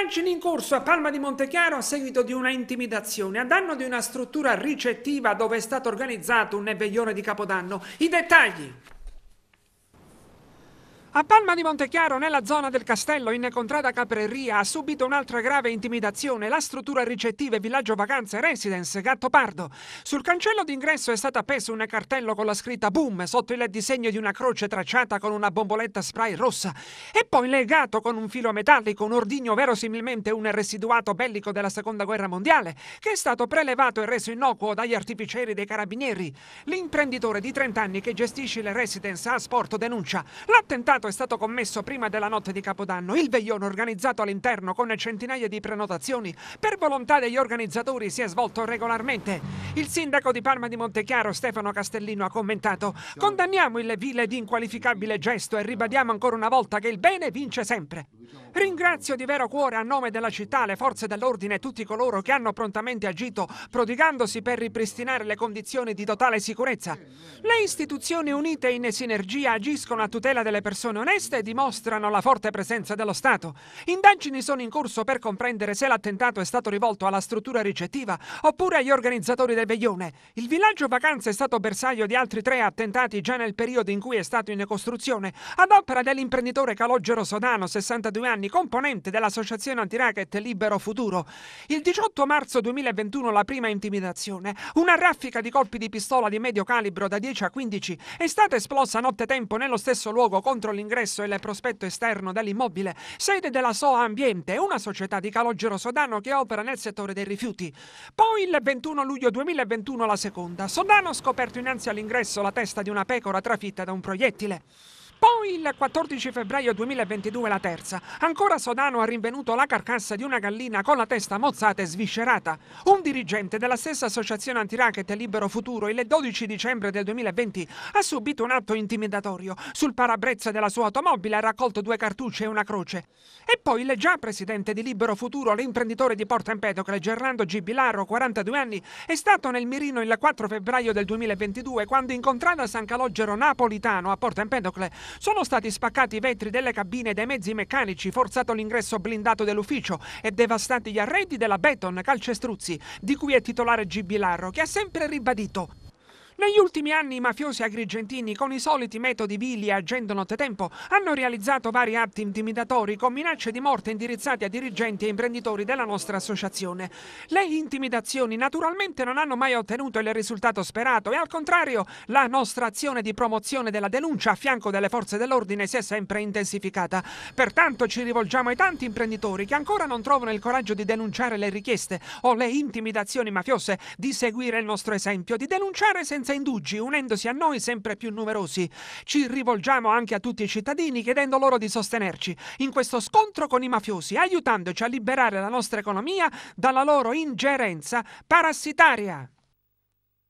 Indagini in corso a Palma di Montechiaro a seguito di una intimidazione a danno di una struttura ricettiva dove è stato organizzato un neveglione di Capodanno. I dettagli! A Palma di Montechiaro, nella zona del castello, in contrada Capreria, ha subito un'altra grave intimidazione la struttura ricettiva e villaggio vacanze residence Gattopardo. Sul cancello d'ingresso è stato appeso un cartello con la scritta BOOM sotto il disegno di una croce tracciata con una bomboletta spray rossa e poi legato con un filo metallico un ordigno verosimilmente un residuato bellico della Seconda Guerra Mondiale che è stato prelevato e reso innocuo dagli artificieri dei carabinieri. L'imprenditore di 30 anni che gestisce le residence a Sporto denuncia l'attentato è stato commesso prima della notte di Capodanno. Il veglione organizzato all'interno con centinaia di prenotazioni per volontà degli organizzatori si è svolto regolarmente. Il sindaco di Parma di Montechiaro, Stefano Castellino, ha commentato «Condanniamo il vile ed inqualificabile gesto e ribadiamo ancora una volta che il bene vince sempre». Ringrazio di vero cuore a nome della città, le forze dell'ordine e tutti coloro che hanno prontamente agito prodigandosi per ripristinare le condizioni di totale sicurezza. Le istituzioni unite in sinergia agiscono a tutela delle persone oneste e dimostrano la forte presenza dello Stato. Indagini sono in corso per comprendere se l'attentato è stato rivolto alla struttura ricettiva oppure agli organizzatori del veglione. Il villaggio vacanze è stato bersaglio di altri tre attentati già nel periodo in cui è stato in costruzione ad opera dell'imprenditore calogero Sodano, 62 32 anni, componente dell'associazione antiracket Libero Futuro. Il 18 marzo 2021 la prima intimidazione, una raffica di colpi di pistola di medio calibro da 10 a 15, è stata esplosa nottetempo nello stesso luogo contro l'ingresso e il prospetto esterno dell'immobile, sede della SOA Ambiente, una società di Calogero Sodano che opera nel settore dei rifiuti. Poi il 21 luglio 2021 la seconda. Sodano ha scoperto innanzi all'ingresso la testa di una pecora trafitta da un proiettile. Poi il 14 febbraio 2022 la terza. Ancora Sodano ha rinvenuto la carcassa di una gallina con la testa mozzata e sviscerata. Un dirigente della stessa associazione antiracket Libero Futuro il 12 dicembre del 2020 ha subito un atto intimidatorio. Sul parabrezza della sua automobile ha raccolto due cartucce e una croce. E poi il già presidente di Libero Futuro, l'imprenditore di Porto Empedocle Gerlando G. Bilarro, 42 anni, è stato nel mirino il 4 febbraio del 2022 quando incontrando a San Calogero Napolitano a Porto Empedocle sono stati spaccati i vetri delle cabine dei mezzi meccanici, forzato l'ingresso blindato dell'ufficio e devastati gli arredi della Beton Calcestruzzi, di cui è titolare G. Bilarro, che ha sempre ribadito negli ultimi anni i mafiosi agrigentini con i soliti metodi vili e agendo nottetempo hanno realizzato vari atti intimidatori con minacce di morte indirizzate a dirigenti e imprenditori della nostra associazione. Le intimidazioni naturalmente non hanno mai ottenuto il risultato sperato e al contrario la nostra azione di promozione della denuncia a fianco delle forze dell'ordine si è sempre intensificata. Pertanto ci rivolgiamo ai tanti imprenditori che ancora non trovano il coraggio di denunciare le richieste o le intimidazioni mafiose di seguire il nostro esempio, di denunciare senza indugi, unendosi a noi sempre più numerosi. Ci rivolgiamo anche a tutti i cittadini chiedendo loro di sostenerci in questo scontro con i mafiosi, aiutandoci a liberare la nostra economia dalla loro ingerenza parassitaria.